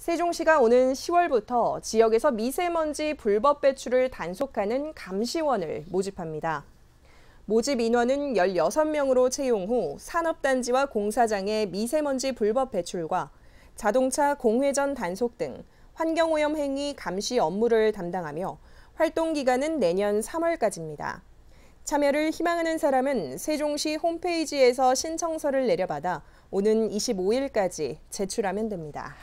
세종시가 오는 10월부터 지역에서 미세먼지 불법 배출을 단속하는 감시원을 모집합니다. 모집 인원은 16명으로 채용 후 산업단지와 공사장의 미세먼지 불법 배출과 자동차 공회전 단속 등 환경오염 행위 감시 업무를 담당하며 활동 기간은 내년 3월까지입니다. 참여를 희망하는 사람은 세종시 홈페이지에서 신청서를 내려받아 오는 25일까지 제출하면 됩니다.